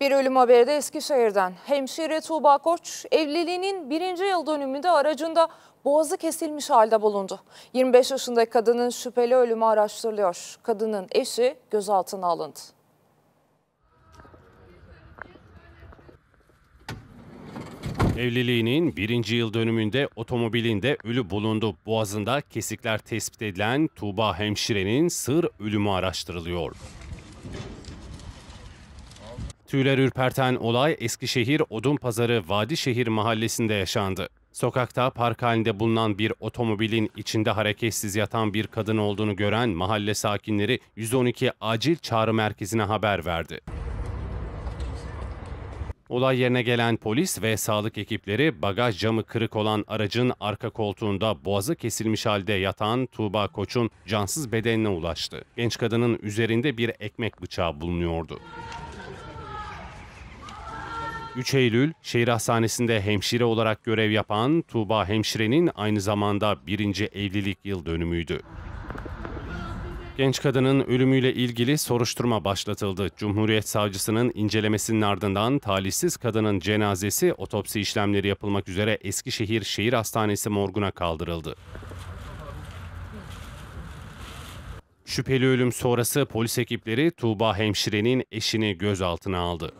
Bir ölüm haberi de Eskişehir'den. Hemşire Tuğba Koç evliliğinin birinci yıl dönümünde aracında boğazı kesilmiş halde bulundu. 25 yaşındaki kadının şüpheli ölümü araştırılıyor. Kadının eşi gözaltına alındı. Evliliğinin birinci yıl dönümünde otomobilinde ölü bulundu. Boğazında kesikler tespit edilen Tuğba Hemşire'nin sır ölümü araştırılıyor. Tüyler ürperten olay Eskişehir Odunpazarı Vadişehir mahallesinde yaşandı. Sokakta park halinde bulunan bir otomobilin içinde hareketsiz yatan bir kadın olduğunu gören mahalle sakinleri 112 acil çağrı merkezine haber verdi. Olay yerine gelen polis ve sağlık ekipleri bagaj camı kırık olan aracın arka koltuğunda boğazı kesilmiş halde yatan Tuğba Koç'un cansız bedenine ulaştı. Genç kadının üzerinde bir ekmek bıçağı bulunuyordu. 3 Eylül şehir hastanesinde hemşire olarak görev yapan Tuğba Hemşire'nin aynı zamanda birinci evlilik yıl dönümüydü. Genç kadının ölümüyle ilgili soruşturma başlatıldı. Cumhuriyet Savcısının incelemesinin ardından talihsiz kadının cenazesi otopsi işlemleri yapılmak üzere Eskişehir Şehir Hastanesi morguna kaldırıldı. Şüpheli ölüm sonrası polis ekipleri Tuğba Hemşire'nin eşini gözaltına aldı.